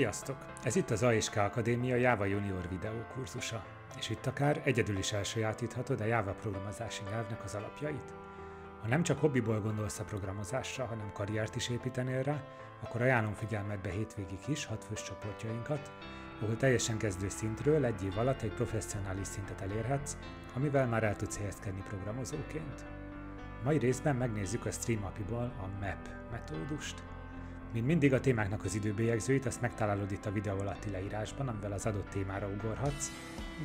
Sziasztok! Ez itt az AISK Akadémia Java Junior videókurzusa, és itt akár egyedül is elsajátíthatod a Java programozási nyelvnek az alapjait. Ha nem csak hobbiból gondolsz a programozásra, hanem karriert is építenél rá, akkor ajánlom figyelmedbe hétvégig is hatfős csoportjainkat, ahol teljesen kezdő szintről egy év alatt egy professzionális szintet elérhetsz, amivel már el tudsz helyezkedni programozóként. Mai részben megnézzük a StreamApi-ból a MAP metódust – mint mindig a témáknak az időbélyegzőit, azt megtalálod itt a videó alatti leírásban, amivel az adott témára ugorhatsz,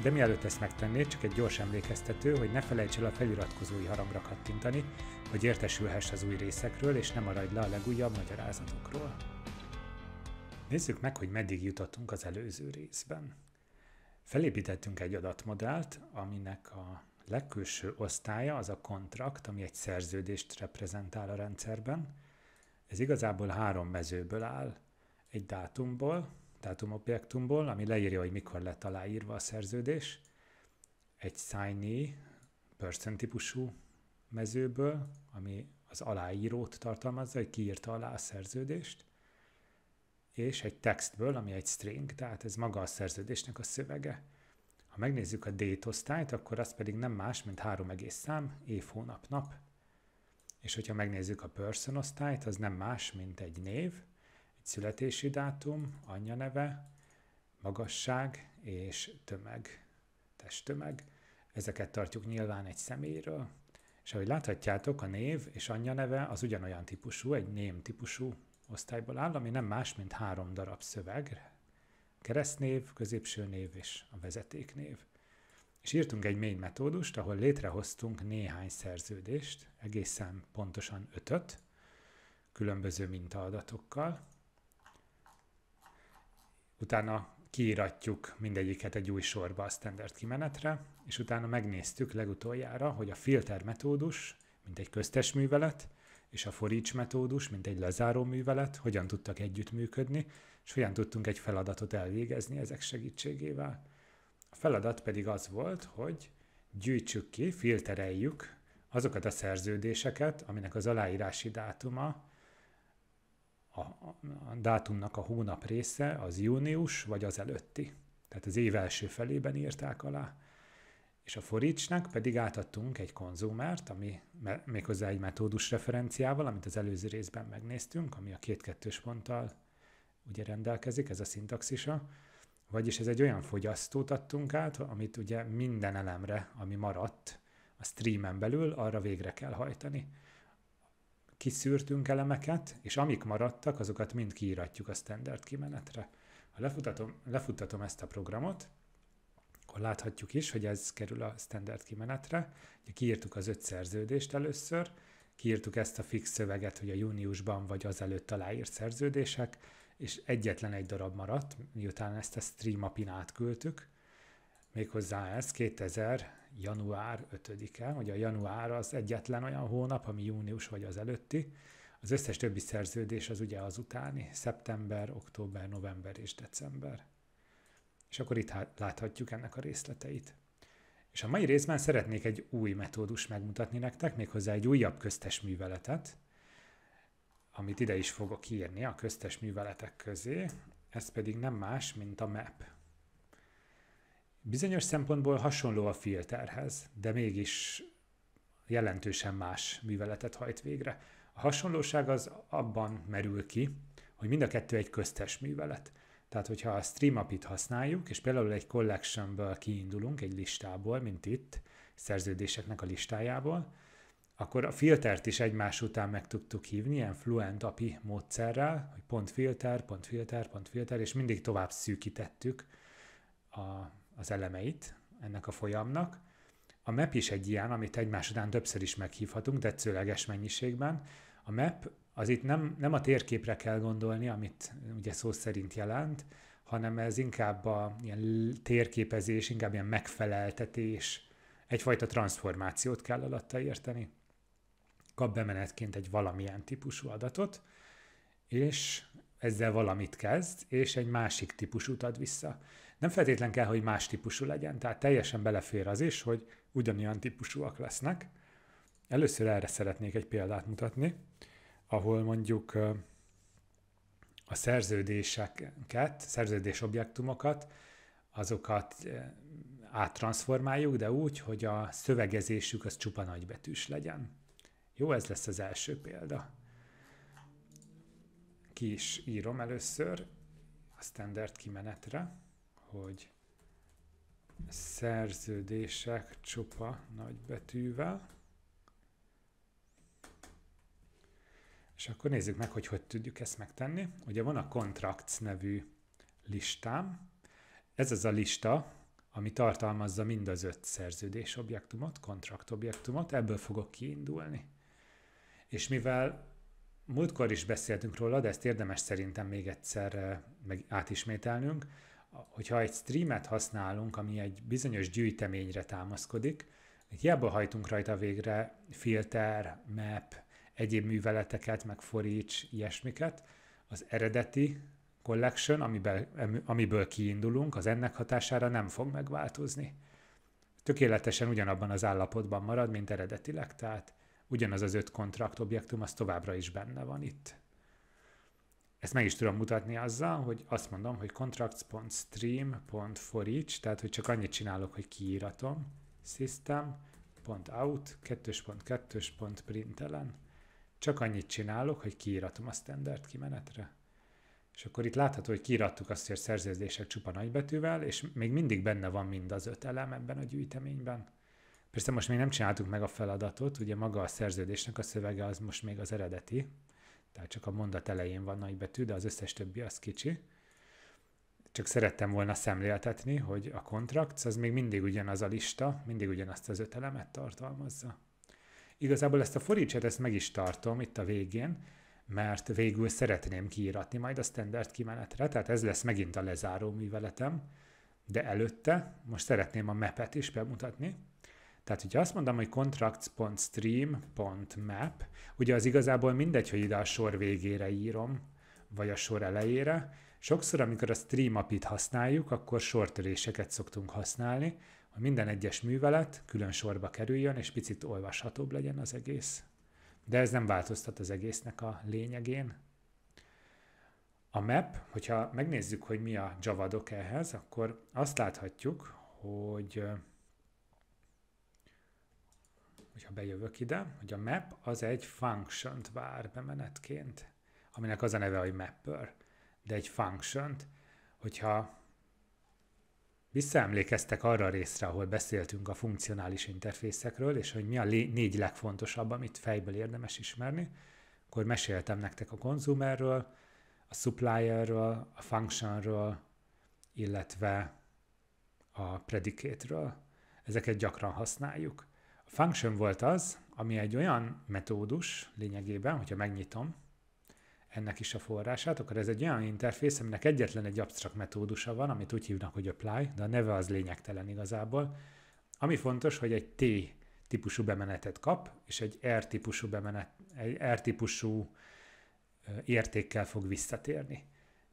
de mielőtt ezt megtennéd, csak egy gyors emlékeztető, hogy ne felejts el a feliratkozói harangra kattintani, hogy értesülhess az új részekről, és nem maradj le a legújabb magyarázatokról. Nézzük meg, hogy meddig jutottunk az előző részben. Felépítettünk egy adatmodellt, aminek a legkülső osztálya az a kontrakt, ami egy szerződést reprezentál a rendszerben, ez igazából három mezőből áll, egy dátumból, dátumobjektumból, ami leírja, hogy mikor lett aláírva a szerződés, egy signee, person típusú mezőből, ami az aláírót tartalmazza, hogy kiírta alá a szerződést, és egy textből, ami egy string, tehát ez maga a szerződésnek a szövege. Ha megnézzük a date osztályt, akkor az pedig nem más, mint három egész szám, év, hónap, nap, és hogyha megnézzük a person osztályt, az nem más, mint egy név, egy születési dátum, anyja neve, magasság és tömeg, testtömeg. Ezeket tartjuk nyilván egy személyről, és ahogy láthatjátok, a név és anyja neve az ugyanolyan típusú, egy ném típusú osztályból áll, ami nem más, mint három darab szöveg, keresztnév, középső név és a vezetéknév és írtunk egy mély metódust, ahol létrehoztunk néhány szerződést, egészen pontosan ötöt, különböző mintaadatokkal. Utána kiíratjuk mindegyiket egy új sorba a standard kimenetre, és utána megnéztük legutoljára, hogy a filter metódus, mint egy köztes művelet, és a for each metódus, mint egy lezáró művelet, hogyan tudtak együttműködni, és hogyan tudtunk egy feladatot elvégezni ezek segítségével. A feladat pedig az volt, hogy gyűjtsük ki, filtereljük azokat a szerződéseket, aminek az aláírási dátuma, a, a dátumnak a hónap része az június vagy az előtti. Tehát az év első felében írták alá. És a forítsnak pedig átadtunk egy konzumert, ami méghozzá egy metódus referenciával, amit az előző részben megnéztünk, ami a két-kettős ponttal ugye rendelkezik, ez a szintaxisa, vagyis ez egy olyan fogyasztót adtunk át, amit ugye minden elemre, ami maradt a streamen belül, arra végre kell hajtani. Kiszűrtünk elemeket, és amik maradtak, azokat mind kiíratjuk a standard kimenetre. Ha lefutatom, lefutatom ezt a programot, akkor láthatjuk is, hogy ez kerül a standard kimenetre. Ugye kiírtuk az öt szerződést először, kiírtuk ezt a fix szöveget, hogy a júniusban vagy azelőtt aláírt szerződések, és egyetlen egy darab maradt, miután ezt a stream apin átküldtük, méghozzá ez 2000. január 5-e, hogy a január az egyetlen olyan hónap, ami június vagy az előtti, az összes többi szerződés az ugye az utáni, szeptember, október, november és december. És akkor itt hát láthatjuk ennek a részleteit. És a mai részben szeretnék egy új metódus megmutatni nektek, méghozzá egy újabb köztes műveletet, amit ide is fogok írni a köztes műveletek közé, ez pedig nem más, mint a map. Bizonyos szempontból hasonló a filterhez, de mégis jelentősen más műveletet hajt végre. A hasonlóság az abban merül ki, hogy mind a kettő egy köztes művelet. Tehát, hogyha a streamapit használjuk, és például egy collectionből kiindulunk, egy listából, mint itt, szerződéseknek a listájából, akkor a filtert is egymás után meg tudtuk hívni, ilyen fluent API módszerrel, hogy pont filter, pont filter, pont filter, és mindig tovább szűkítettük a, az elemeit ennek a folyamnak. A map is egy ilyen, amit egymás után többször is meghívhatunk, tetszőleges mennyiségben. A map az itt nem, nem a térképre kell gondolni, amit ugye szó szerint jelent, hanem ez inkább a ilyen térképezés, inkább ilyen megfeleltetés, egyfajta transformációt kell alatta érteni kap bemenetként egy valamilyen típusú adatot, és ezzel valamit kezd, és egy másik típusút ad vissza. Nem feltétlen kell, hogy más típusú legyen, tehát teljesen belefér az is, hogy ugyanolyan típusúak lesznek. Először erre szeretnék egy példát mutatni, ahol mondjuk a szerződéseket, szerződés objektumokat, azokat áttranszformáljuk, de úgy, hogy a szövegezésük az csupa nagybetűs legyen. Jó, ez lesz az első példa. Ki is írom először a standard kimenetre, hogy szerződések csupa nagybetűvel, És akkor nézzük meg, hogy hogy tudjuk ezt megtenni. Ugye van a Contracts nevű listám. Ez az a lista, ami tartalmazza mind az öt szerződés objektumot, kontrakt objektumot. Ebből fogok kiindulni és mivel múltkor is beszéltünk róla, de ezt érdemes szerintem még egyszer eh, meg átismételnünk, hogyha egy streamet használunk, ami egy bizonyos gyűjteményre támaszkodik, hiába hajtunk rajta végre filter, map, egyéb műveleteket, meg foríts, ilyesmiket, az eredeti collection, amiből, amiből kiindulunk, az ennek hatására nem fog megváltozni. Tökéletesen ugyanabban az állapotban marad, mint eredetileg, tehát ugyanaz az öt kontrakt objektum, az továbbra is benne van itt. Ezt meg is tudom mutatni azzal, hogy azt mondom, hogy contracts.stream.forage, tehát hogy csak annyit csinálok, hogy kiíratom, system.out, printelen. csak annyit csinálok, hogy kiíratom a standard kimenetre. És akkor itt látható, hogy kiírattuk azt, hogy a szerződések csupa nagybetűvel, és még mindig benne van mind az öt elem ebben a gyűjteményben. Persze most még nem csináltuk meg a feladatot, ugye maga a szerződésnek a szövege az most még az eredeti, tehát csak a mondat elején van nagy betű, de az összes többi az kicsi. Csak szerettem volna szemléltetni, hogy a kontrakt az még mindig ugyanaz a lista, mindig ugyanazt az öt elemet tartalmazza. Igazából ezt a forítset, ezt meg is tartom itt a végén, mert végül szeretném kiíratni majd a standard kimenetre, tehát ez lesz megint a lezáró műveletem, de előtte most szeretném a mepet is bemutatni, tehát, hogyha azt mondom, hogy contracts.stream.map, ugye az igazából mindegy, hogy ide a sor végére írom, vagy a sor elejére. Sokszor, amikor a stream apit használjuk, akkor sortöréseket szoktunk használni, hogy minden egyes művelet külön sorba kerüljön, és picit olvashatóbb legyen az egész. De ez nem változtat az egésznek a lényegén. A map, hogyha megnézzük, hogy mi a javadok ehhez, akkor azt láthatjuk, hogy hogyha bejövök ide, hogy a map az egy function vár bemenetként, aminek az a neve, hogy mapper, de egy function hogyha visszaemlékeztek arra a részre, ahol beszéltünk a funkcionális interfészekről, és hogy mi a négy legfontosabb, amit fejből érdemes ismerni, akkor meséltem nektek a consumerről, a supplierről, a functionről, illetve a predicate-ről. Ezeket gyakran használjuk. Function volt az, ami egy olyan metódus lényegében, hogyha megnyitom ennek is a forrását, akkor ez egy olyan interfész, aminek egyetlen egy absztrakt metódusa van, amit úgy hívnak, hogy apply, de a neve az lényegtelen igazából. Ami fontos, hogy egy T típusú bemenetet kap, és egy R típusú bemenet, egy R típusú értékkel fog visszatérni.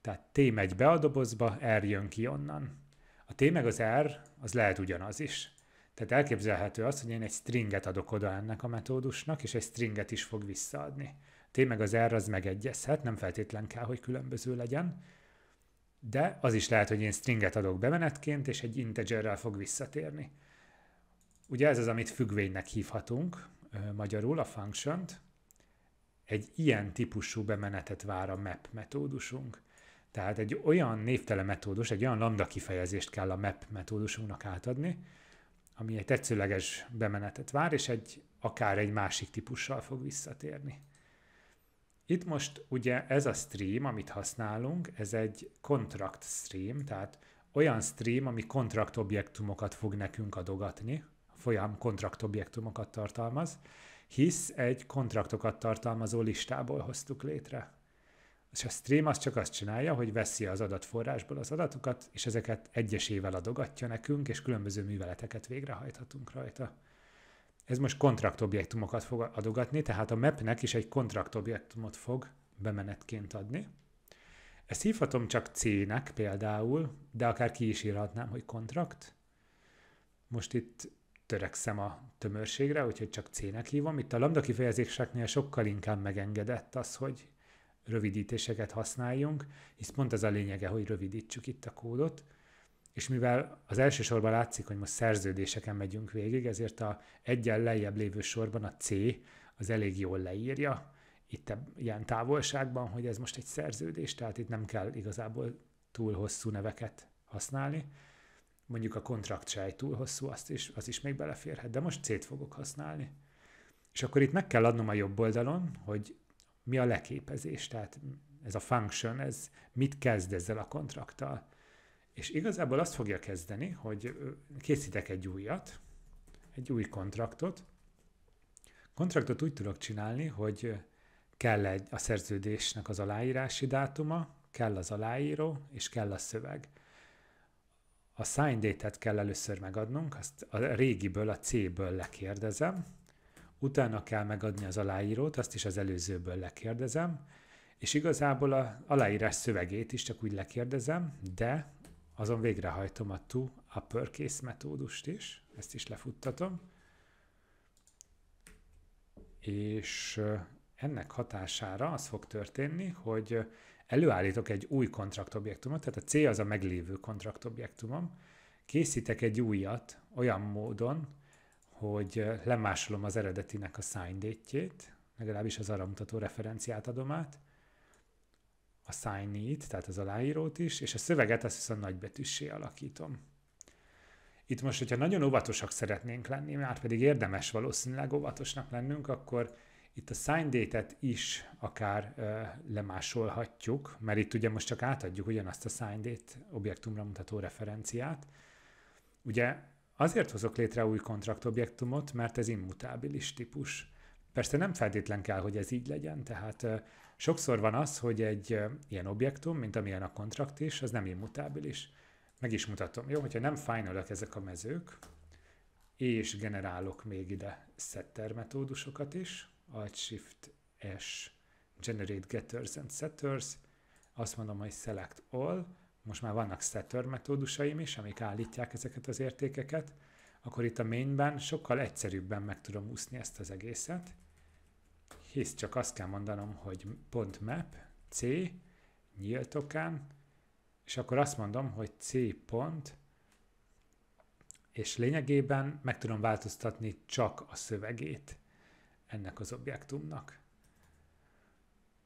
Tehát T megy be a dobozba, R jön ki onnan. A T meg az R, az lehet ugyanaz is. Tehát elképzelhető az, hogy én egy stringet adok oda ennek a metódusnak, és egy stringet is fog visszaadni. Tényleg meg az R az megegyezhet, nem feltétlen kell, hogy különböző legyen, de az is lehet, hogy én stringet adok bemenetként, és egy integerrel fog visszatérni. Ugye ez az, amit függvénynek hívhatunk magyarul, a function -t. Egy ilyen típusú bemenetet vár a map metódusunk. Tehát egy olyan névtelen metódus, egy olyan lambda kifejezést kell a map metódusunknak átadni, ami egy tetszőleges bemenetet vár, és egy akár egy másik típussal fog visszatérni. Itt most ugye ez a stream, amit használunk, ez egy contract stream, tehát olyan stream, ami objektumokat fog nekünk adogatni, folyam objektumokat tartalmaz, hisz egy kontraktokat tartalmazó listából hoztuk létre. És a stream az csak azt csinálja, hogy veszi az adatforrásból az adatokat, és ezeket egyesével adogatja nekünk, és különböző műveleteket végrehajthatunk rajta. Ez most kontraktobjektumokat fog adogatni, tehát a mapnek is egy kontraktobjektumot fog bemenetként adni. Ezt hívhatom csak C-nek például, de akár ki is írhatnám, hogy kontrakt. Most itt törekszem a tömörségre, úgyhogy csak C-nek hívom. Itt a lambda kifejezéseknél sokkal inkább megengedett az, hogy rövidítéseket használjunk, hisz pont az a lényege, hogy rövidítsük itt a kódot, és mivel az első sorban látszik, hogy most szerződéseken megyünk végig, ezért a egyen lejjebb lévő sorban a C az elég jól leírja, itt ilyen távolságban, hogy ez most egy szerződés, tehát itt nem kell igazából túl hosszú neveket használni. Mondjuk a kontrakt se egy túl hosszú, azt is, az is még beleférhet, de most C-t fogok használni. És akkor itt meg kell adnom a jobb oldalon, hogy mi a leképezés, tehát ez a function, ez mit kezd ezzel a kontrakttal. És igazából azt fogja kezdeni, hogy készítek egy újat, egy új kontraktot. Kontraktot úgy tudok csinálni, hogy kell egy, a szerződésnek az aláírási dátuma, kell az aláíró, és kell a szöveg. A sign date-et kell először megadnunk, azt a régiből, a C-ből lekérdezem, utána kell megadni az aláírót, azt is az előzőből lekérdezem, és igazából a aláírás szövegét is csak úgy lekérdezem, de azon végrehajtom a to uppercase metódust is, ezt is lefuttatom, és ennek hatására az fog történni, hogy előállítok egy új kontraktobjektumot, tehát a C az a meglévő kontraktobjektumom, készítek egy újat olyan módon, hogy lemásolom az eredetinek a sign-date-jét, legalábbis az arra mutató referenciát adom át, a sign tehát az aláírót is, és a szöveget azt viszont nagybetűssé alakítom. Itt most, hogyha nagyon óvatosak szeretnénk lenni, már pedig érdemes valószínűleg óvatosnak lennünk, akkor itt a sign date-et is akár ö, lemásolhatjuk, mert itt ugye most csak átadjuk ugyanazt a sign date objektumra mutató referenciát. Ugye Azért hozok létre új kontraktobjektumot, mert ez immutábilis típus. Persze nem feltétlen kell, hogy ez így legyen, tehát sokszor van az, hogy egy ilyen objektum, mint amilyen a kontrakt is, az nem immutábilis. Meg is mutatom, jó? Hogyha nem fájnolak ezek a mezők, és generálok még ide setter metódusokat is, Alt-Shift S, Generate Getters and Setters, azt mondom, hogy Select All, most már vannak setter metódusaim is, amik állítják ezeket az értékeket, akkor itt a mainben sokkal egyszerűbben meg tudom úszni ezt az egészet, hisz csak azt kell mondanom, hogy pont .map, C, nyíltokán, és akkor azt mondom, hogy C pont, és lényegében meg tudom változtatni csak a szövegét ennek az objektumnak.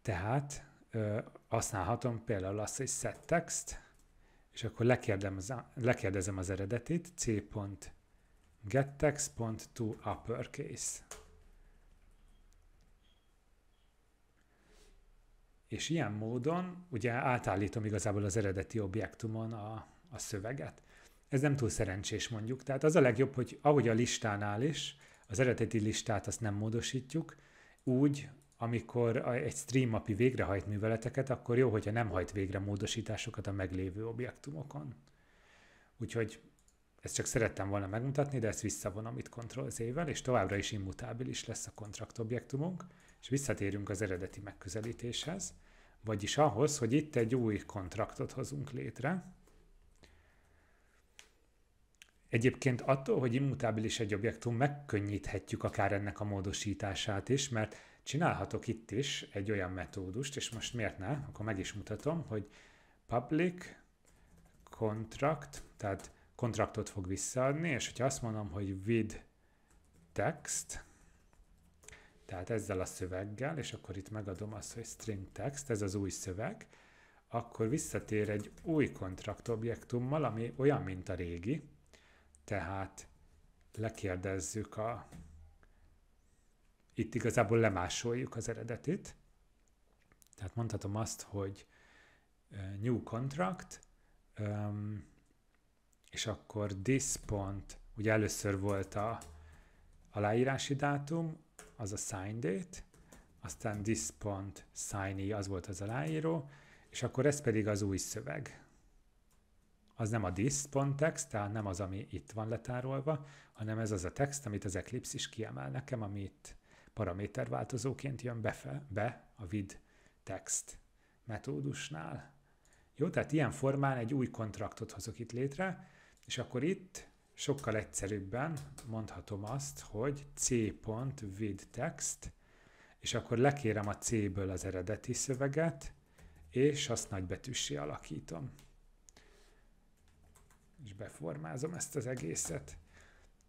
Tehát ö, használhatom például azt, hogy set text, és akkor lekérdezem az eredetét, c.gettext.toUppercase. És ilyen módon ugye átállítom igazából az eredeti objektumon a, a szöveget. Ez nem túl szerencsés mondjuk, tehát az a legjobb, hogy ahogy a listánál is, az eredeti listát azt nem módosítjuk, úgy amikor egy stream API végrehajt műveleteket, akkor jó, hogyha nem hajt végre módosításokat a meglévő objektumokon. Úgyhogy ezt csak szerettem volna megmutatni, de ezt visszavonom itt Ctrl Z-vel, és továbbra is immutábilis lesz a kontrakt objektumunk, és visszatérünk az eredeti megközelítéshez, vagyis ahhoz, hogy itt egy új kontraktot hozunk létre. Egyébként attól, hogy immutábilis egy objektum, megkönnyíthetjük akár ennek a módosítását is, mert csinálhatok itt is egy olyan metódust, és most miért ne, akkor meg is mutatom, hogy public contract, tehát kontraktot fog visszaadni, és hogyha azt mondom, hogy with text, tehát ezzel a szöveggel, és akkor itt megadom azt, hogy string text, ez az új szöveg, akkor visszatér egy új kontrakt objektummal, ami olyan, mint a régi, tehát lekérdezzük a itt igazából lemásoljuk az eredetit. Tehát mondhatom azt, hogy new contract, és akkor this pont, ugye először volt a aláírási dátum, az a sign date, aztán this pont signee, az volt az aláíró, és akkor ez pedig az új szöveg. Az nem a this text, tehát nem az, ami itt van letárolva, hanem ez az a text, amit az Eclipse is kiemel nekem, amit paraméterváltozóként jön befe, be a vid text metódusnál. Jó, tehát ilyen formán egy új kontraktot hozok itt létre, és akkor itt sokkal egyszerűbben mondhatom azt, hogy c.vidtext, és akkor lekérem a C-ből az eredeti szöveget, és azt nagybetűsé alakítom. És beformázom ezt az egészet.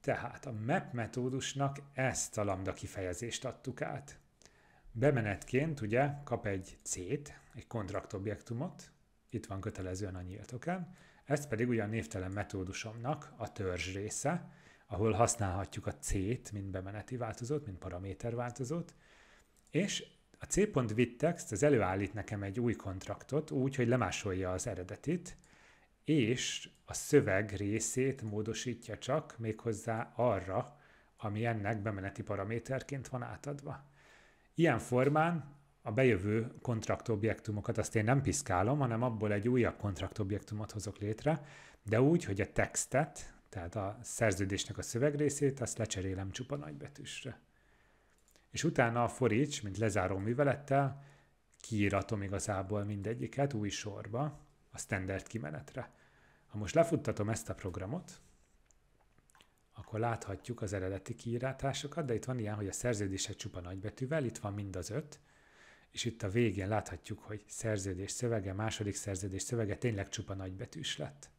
Tehát a map metódusnak ezt a lambda kifejezést adtuk át. Bemenetként ugye kap egy C-t, egy kontrakt objektumot, itt van kötelezően a nyíltokán, ez pedig ugye a névtelen metódusomnak a törzs része, ahol használhatjuk a C-t, mint bemeneti változót, mint paraméter változót, és a c.vittext az előállít nekem egy új kontraktot úgy, hogy lemásolja az eredetit, és a szöveg részét módosítja csak méghozzá arra, ami ennek bemeneti paraméterként van átadva. Ilyen formán a bejövő kontraktobjektumokat azt én nem piszkálom, hanem abból egy újabb kontraktobjektumot hozok létre, de úgy, hogy a textet, tehát a szerződésnek a szövegrészét, azt lecserélem csupa nagybetűsre. És utána a forics, mint lezáró művelettel, kiíratom igazából mindegyiket új sorba, a standard kimenetre most lefuttatom ezt a programot, akkor láthatjuk az eredeti kiírátásokat, de itt van ilyen, hogy a szerződése csupa nagybetűvel, itt van mind az öt, és itt a végén láthatjuk, hogy szerződés szövege, második szerződés szövege tényleg csupa nagybetűs lett.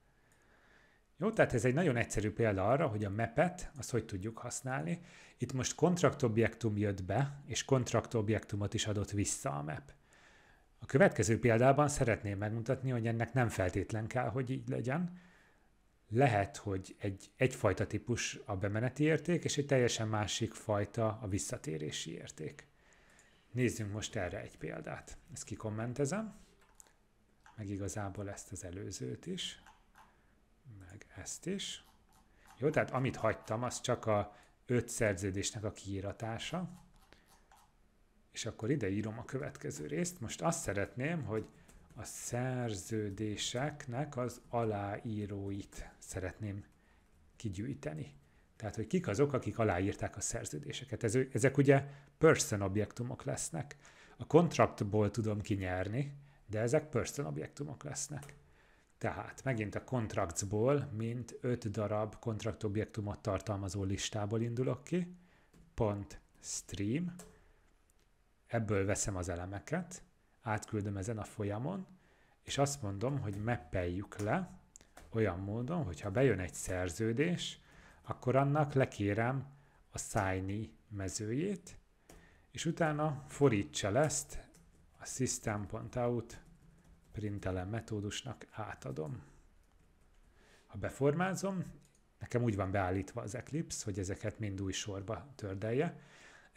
Jó, tehát ez egy nagyon egyszerű példa arra, hogy a mepet, azt hogy tudjuk használni. Itt most kontraktobjektum jött be, és kontraktobjektumot is adott vissza a map. A következő példában szeretném megmutatni, hogy ennek nem feltétlen kell, hogy így legyen. Lehet, hogy egy, egyfajta típus a bemeneti érték, és egy teljesen másik fajta a visszatérési érték. Nézzünk most erre egy példát. Ezt kikommentezem, meg igazából ezt az előzőt is, meg ezt is. Jó, tehát amit hagytam, az csak a öt szerződésnek a kiíratása és akkor ide írom a következő részt. Most azt szeretném, hogy a szerződéseknek az aláíróit szeretném kigyűjteni. Tehát, hogy kik azok, akik aláírták a szerződéseket. Ez, ezek ugye person objektumok lesznek. A kontraktból tudom kinyerni, de ezek person objektumok lesznek. Tehát megint a contractsból, mint öt darab kontraktobjektumot tartalmazó listából indulok ki, pont stream, ebből veszem az elemeket, átküldöm ezen a folyamon, és azt mondom, hogy meppeljük le olyan módon, hogyha bejön egy szerződés, akkor annak lekérem a szájni mezőjét, és utána forítsa ezt a system.out printelem metódusnak átadom. Ha beformázom, nekem úgy van beállítva az Eclipse, hogy ezeket mind új sorba tördelje,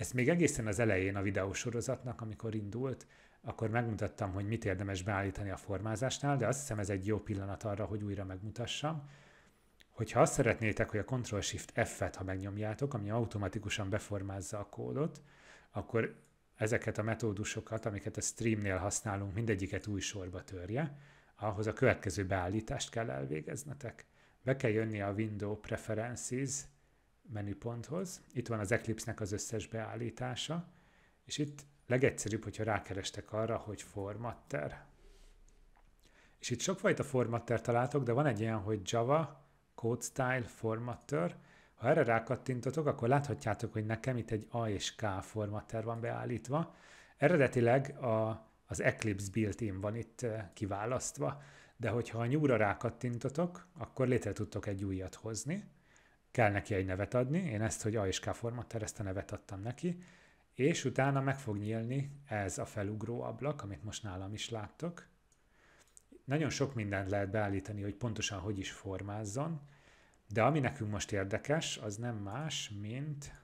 ezt még egészen az elején a videósorozatnak, amikor indult, akkor megmutattam, hogy mit érdemes beállítani a formázásnál, de azt hiszem ez egy jó pillanat arra, hogy újra megmutassam. Hogyha azt szeretnétek, hogy a Ctrl-Shift F-et, ha megnyomjátok, ami automatikusan beformázza a kódot, akkor ezeket a metódusokat, amiket a streamnél használunk, mindegyiket új sorba törje, ahhoz a következő beállítást kell elvégeznetek. Be kell jönni a Window Preferences menüponthoz. Itt van az Eclipse-nek az összes beállítása, és itt legegyszerűbb, hogyha rákerestek arra, hogy formatter. És itt sokfajta formatter találtok, de van egy ilyen, hogy Java Code Style Formatter. Ha erre rákattintotok, akkor láthatjátok, hogy nekem itt egy A és K formatter van beállítva. Eredetileg a, az Eclipse built-in van itt eh, kiválasztva, de hogyha a nyúra rákattintotok, akkor létre tudtok egy újat hozni kell neki egy nevet adni, én ezt, hogy A és K formatter, ezt a nevet adtam neki, és utána meg fog nyílni ez a felugró ablak, amit most nálam is láttok. Nagyon sok mindent lehet beállítani, hogy pontosan hogy is formázzon, de ami nekünk most érdekes, az nem más, mint...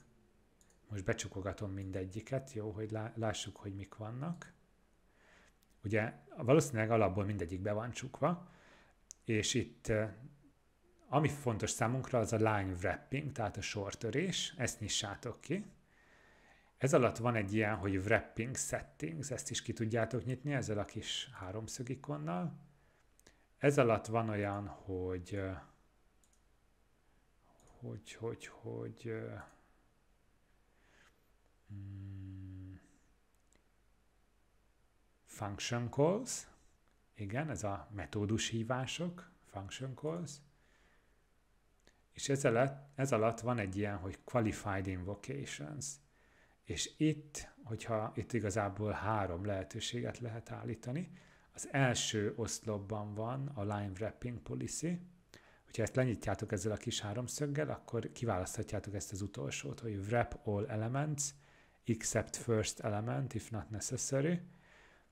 Most becsukogatom mindegyiket, jó, hogy lássuk, hogy mik vannak. Ugye valószínűleg alapból mindegyik be van csukva, és itt eh, ami fontos számunkra, az a line wrapping, tehát a sortörés, ezt nyissátok ki. Ez alatt van egy ilyen, hogy wrapping settings, ezt is ki tudjátok nyitni ezzel a kis háromszög ikonnal. Ez alatt van olyan, hogy hogy, hogy, hogy hmm, function calls, igen, ez a metódus hívások, function calls, és ez alatt, ez alatt van egy ilyen, hogy qualified invocations. És itt, hogyha itt igazából három lehetőséget lehet állítani, az első oszlopban van a line wrapping policy, hogyha ezt lenyitjátok ezzel a kis háromszöggel, akkor kiválaszthatjátok ezt az utolsót, hogy wrap all elements, except first element, if not necessary,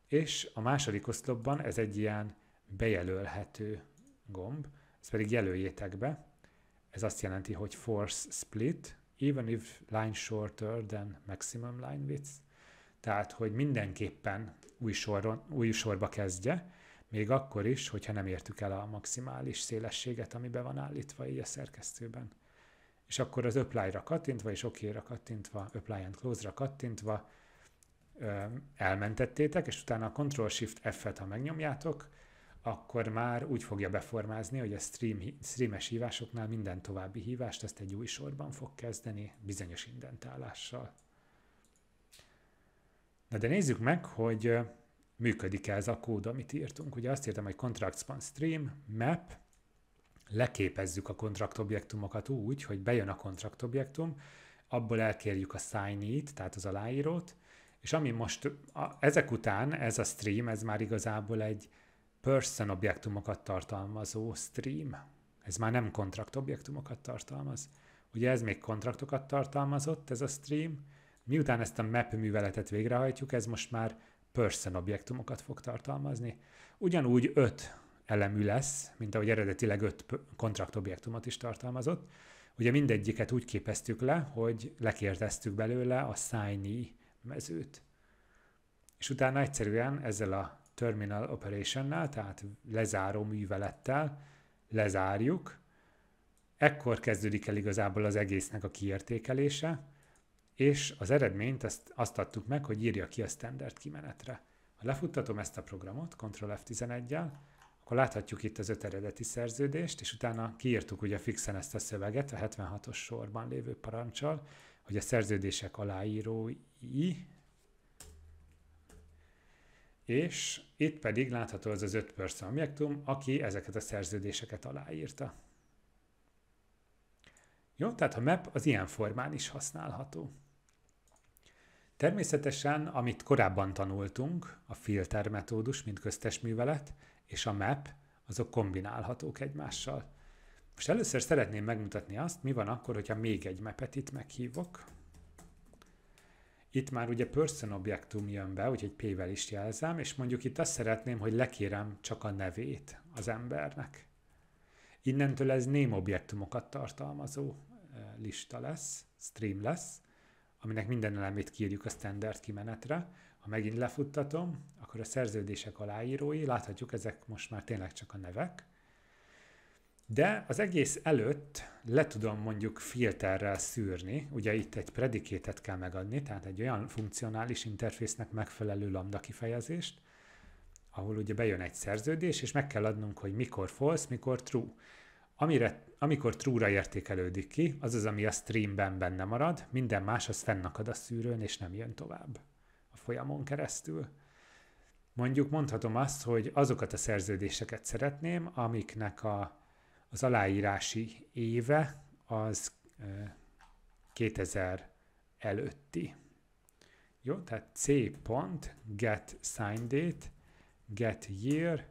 és a második oszlopban ez egy ilyen bejelölhető gomb, ezt pedig jelöljétek be, ez azt jelenti, hogy force split, even if line shorter than maximum line width, tehát, hogy mindenképpen új, soron, új sorba kezdje, még akkor is, hogyha nem értük el a maximális szélességet, ami be van állítva így a szerkesztőben. És akkor az apply-ra kattintva és OK-ra kattintva, apply and close-ra kattintva elmentettétek, és utána a Ctrl-Shift F-et, ha megnyomjátok, akkor már úgy fogja beformázni, hogy a stream, streames hívásoknál minden további hívást ezt egy új sorban fog kezdeni, bizonyos indentálással. Na de nézzük meg, hogy működik-e ez a kód, amit írtunk. Ugye azt írtam, hogy contracts.stream, stream, map, leképezzük a objektumokat úgy, hogy bejön a objektum, abból elkérjük a sign tehát az aláírót, és ami most a, ezek után, ez a stream, ez már igazából egy, person objektumokat tartalmazó stream. Ez már nem kontrakt objektumokat tartalmaz. Ugye ez még kontraktokat tartalmazott, ez a stream. Miután ezt a map műveletet végrehajtjuk, ez most már person objektumokat fog tartalmazni. Ugyanúgy 5 elemű lesz, mint ahogy eredetileg 5 kontrakt objektumot is tartalmazott. Ugye mindegyiket úgy képeztük le, hogy lekérdeztük belőle a signee mezőt. És utána egyszerűen ezzel a terminal operationnál, tehát lezáró művelettel lezárjuk, ekkor kezdődik el igazából az egésznek a kiértékelése, és az eredményt azt, azt adtuk meg, hogy írja ki a standard kimenetre. Ha lefuttatom ezt a programot, Ctrl F11-jel, akkor láthatjuk itt az öt eredeti szerződést, és utána kiírtuk ugye fixen ezt a szöveget a 76-os sorban lévő parancsal, hogy a szerződések aláírói és itt pedig látható az az öt persze objektum, aki ezeket a szerződéseket aláírta. Jó, tehát a map az ilyen formán is használható. Természetesen, amit korábban tanultunk, a filter metódus, mint köztes művelet, és a map, azok kombinálhatók egymással. Most először szeretném megmutatni azt, mi van akkor, hogyha még egy mepet itt meghívok itt már ugye person objektum jön be, úgyhogy P-vel is jelzem, és mondjuk itt azt szeretném, hogy lekérem csak a nevét az embernek. Innentől ez ném objektumokat tartalmazó lista lesz, stream lesz, aminek minden elemét kiírjuk a standard kimenetre. Ha megint lefuttatom, akkor a szerződések aláírói, láthatjuk, ezek most már tényleg csak a nevek, de az egész előtt le tudom mondjuk filterrel szűrni, ugye itt egy predikétet kell megadni, tehát egy olyan funkcionális interfésznek megfelelő lambda kifejezést, ahol ugye bejön egy szerződés, és meg kell adnunk, hogy mikor false, mikor true. Amire, amikor true-ra értékelődik ki, az az, ami a streamben benne marad, minden más az fennakad a szűrőn, és nem jön tovább a folyamon keresztül. Mondjuk mondhatom azt, hogy azokat a szerződéseket szeretném, amiknek a az aláírási éve az 2000 előtti. Jó, tehát C pont, get sign date, get year,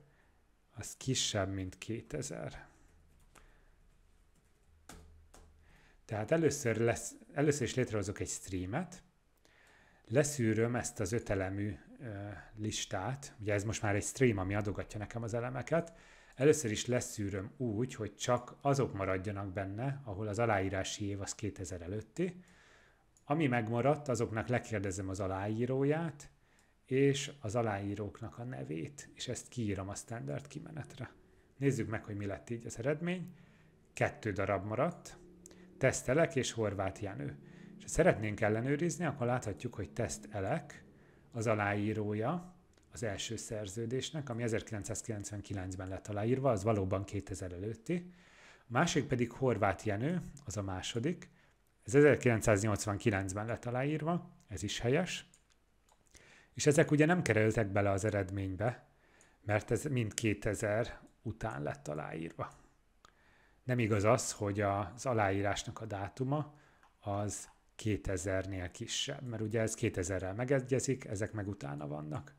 az kisebb, mint 2000. Tehát először, lesz, először is létrehozok egy streamet, leszűröm ezt az ötelemű listát, ugye ez most már egy stream, ami adogatja nekem az elemeket, Először is leszűröm úgy, hogy csak azok maradjanak benne, ahol az aláírási év az 2000 előtti. Ami megmaradt, azoknak lekérdezem az aláíróját, és az aláíróknak a nevét, és ezt kiírom a standard kimenetre. Nézzük meg, hogy mi lett így az eredmény. Kettő darab maradt, tesztelek és Horváth Jenő. És ha szeretnénk ellenőrizni, akkor láthatjuk, hogy tesztelek az aláírója, az első szerződésnek, ami 1999-ben lett aláírva, az valóban 2000 előtti. A másik pedig Horváth Jenő, az a második. Ez 1989-ben lett aláírva, ez is helyes. És ezek ugye nem kerültek bele az eredménybe, mert ez mind 2000 után lett aláírva. Nem igaz az, hogy az aláírásnak a dátuma az 2000-nél kisebb, mert ugye ez 2000-rel megegyezik, ezek meg utána vannak.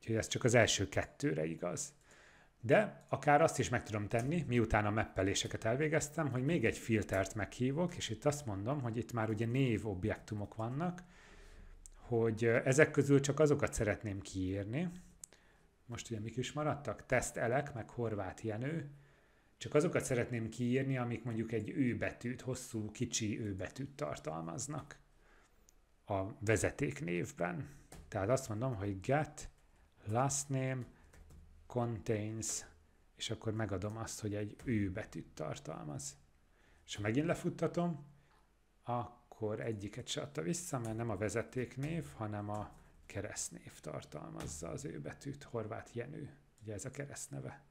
Úgyhogy ez csak az első kettőre igaz. De akár azt is meg tudom tenni, miután a meppeléseket elvégeztem, hogy még egy filtert meghívok, és itt azt mondom, hogy itt már ugye név objektumok vannak, hogy ezek közül csak azokat szeretném kiírni. Most ugye mik is maradtak? Teszt Elek, meg horvát Jenő. Csak azokat szeretném kiírni, amik mondjuk egy ő betűt, hosszú, kicsi ő betűt tartalmaznak a vezeték névben. Tehát azt mondom, hogy get last name contains, és akkor megadom azt, hogy egy ő betűt tartalmaz. És ha megint lefuttatom, akkor egyiket se adta vissza, mert nem a vezetéknév, hanem a keresztnév tartalmazza az ő betűt, Horváth Jenő, ugye ez a keresztneve.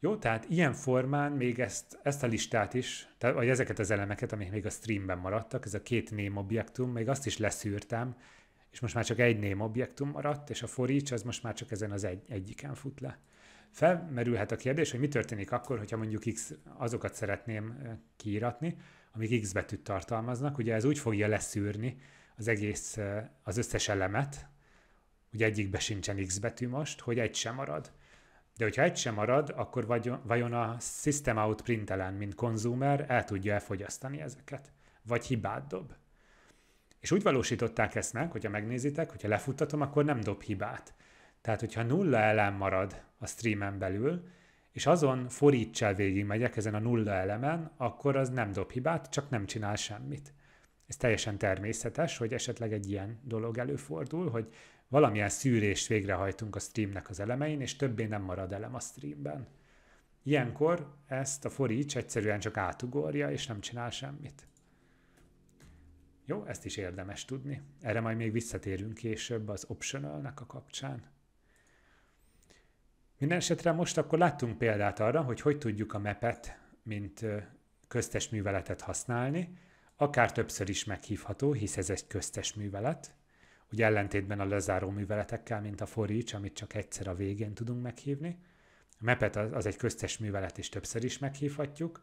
Jó, tehát ilyen formán még ezt, ezt a listát is, tehát, vagy ezeket az elemeket, amik még a streamben maradtak, ez a két ném objektum, még azt is leszűrtem, és most már csak egy ném objektum maradt, és a for each az most már csak ezen az egy, egyiken fut le. Felmerülhet a kérdés, hogy mi történik akkor, hogyha mondjuk X, azokat szeretném kiíratni, amik X betűt tartalmaznak. Ugye ez úgy fogja leszűrni az egész, az összes elemet, ugye egyikbe sincsen X betű most, hogy egy sem marad. De hogyha egy sem marad, akkor vajon a system out printelen, mint konzumer el tudja elfogyasztani ezeket? Vagy hibát dob? És úgy valósították ezt meg, hogyha megnézitek, hogyha lefuttatom, akkor nem dob hibát. Tehát, hogyha nulla elem marad a streamen belül, és azon forítsel megyek ezen a nulla elemen, akkor az nem dob hibát, csak nem csinál semmit. Ez teljesen természetes, hogy esetleg egy ilyen dolog előfordul, hogy valamilyen szűrést végrehajtunk a streamnek az elemein, és többé nem marad elem a streamben. Ilyenkor ezt a for egyszerűen csak átugorja, és nem csinál semmit. Jó, ezt is érdemes tudni. Erre majd még visszatérünk később az optionalnak a kapcsán. Minden esetre most akkor láttunk példát arra, hogy hogy tudjuk a mepet, mint köztes műveletet használni, akár többször is meghívható, hisz ez egy köztes művelet, ugye ellentétben a lezáró műveletekkel, mint a for each, amit csak egyszer a végén tudunk meghívni. A mepet az egy köztes művelet, és többször is meghívhatjuk,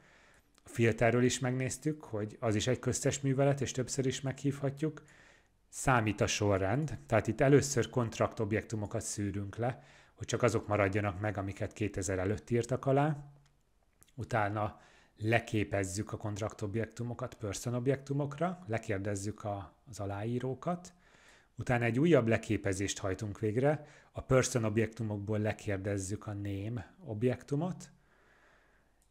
a filterről is megnéztük, hogy az is egy köztes művelet, és többször is meghívhatjuk. Számít a sorrend, tehát itt először kontraktobjektumokat szűrünk le, hogy csak azok maradjanak meg, amiket 2000 előtt írtak alá. Utána leképezzük a kontraktobjektumokat person objektumokra, lekérdezzük a, az aláírókat, utána egy újabb leképezést hajtunk végre, a person objektumokból lekérdezzük a name objektumot,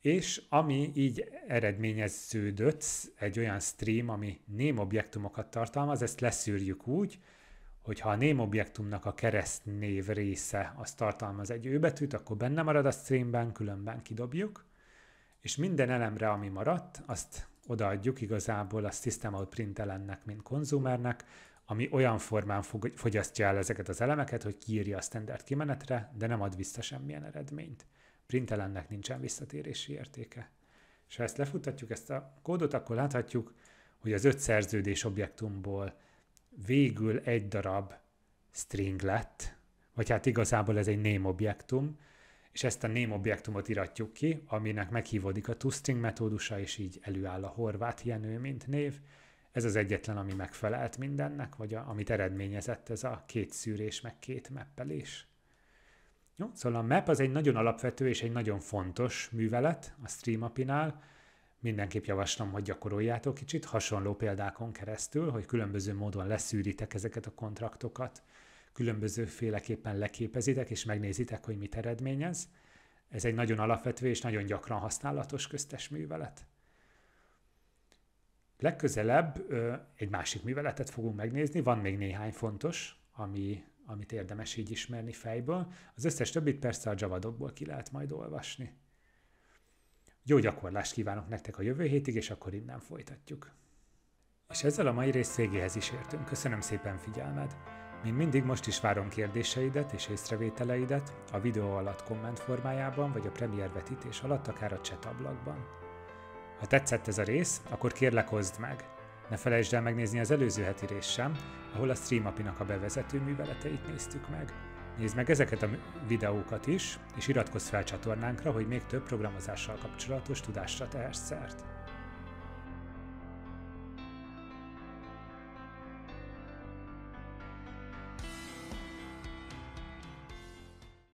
és ami így eredményeződött, egy olyan stream, ami ném objektumokat tartalmaz, ezt leszűrjük úgy, ha a ném objektumnak a keresztnév része az tartalmaz egy őbetűt, akkor benne marad a streamben, különben kidobjuk, és minden elemre, ami maradt, azt odaadjuk igazából a System Out printelennek, mint konzumernek, ami olyan formán fogyasztja el ezeket az elemeket, hogy kiírja a standard kimenetre, de nem ad vissza semmilyen eredményt printelennek nincsen visszatérési értéke. És ha ezt lefuttatjuk, ezt a kódot, akkor láthatjuk, hogy az öt szerződés objektumból végül egy darab string lett, vagy hát igazából ez egy name objektum, és ezt a name objektumot iratjuk ki, aminek meghívódik a toString metódusa, és így előáll a horvát Jenő, mint név. Ez az egyetlen, ami megfelelt mindennek, vagy a, amit eredményezett ez a két szűrés, meg két meppelés. Jó, szóval a map az egy nagyon alapvető és egy nagyon fontos művelet a Stream Mindenképp javaslom, hogy gyakoroljátok kicsit hasonló példákon keresztül, hogy különböző módon leszűritek ezeket a kontraktokat, különböző féleképpen leképezitek és megnézitek, hogy mit eredményez. Ez egy nagyon alapvető és nagyon gyakran használatos köztes művelet. Legközelebb egy másik műveletet fogunk megnézni, van még néhány fontos, ami amit érdemes így ismerni fejből. Az összes többit persze a Java ki lehet majd olvasni. Jó gyakorlást kívánok nektek a jövő hétig, és akkor innen folytatjuk. És ezzel a mai rész végéhez is értünk. Köszönöm szépen figyelmed! Mint mindig most is várom kérdéseidet és észrevételeidet a videó alatt komment formájában, vagy a premier vetítés alatt, akár a chat ablakban. Ha tetszett ez a rész, akkor kérlek hozd meg! Ne felejtsd el megnézni az előző heti részem, sem, ahol a Stream apinak a bevezető műveleteit néztük meg. Nézd meg ezeket a videókat is, és iratkozz fel csatornánkra, hogy még több programozással kapcsolatos tudásra tehess szert.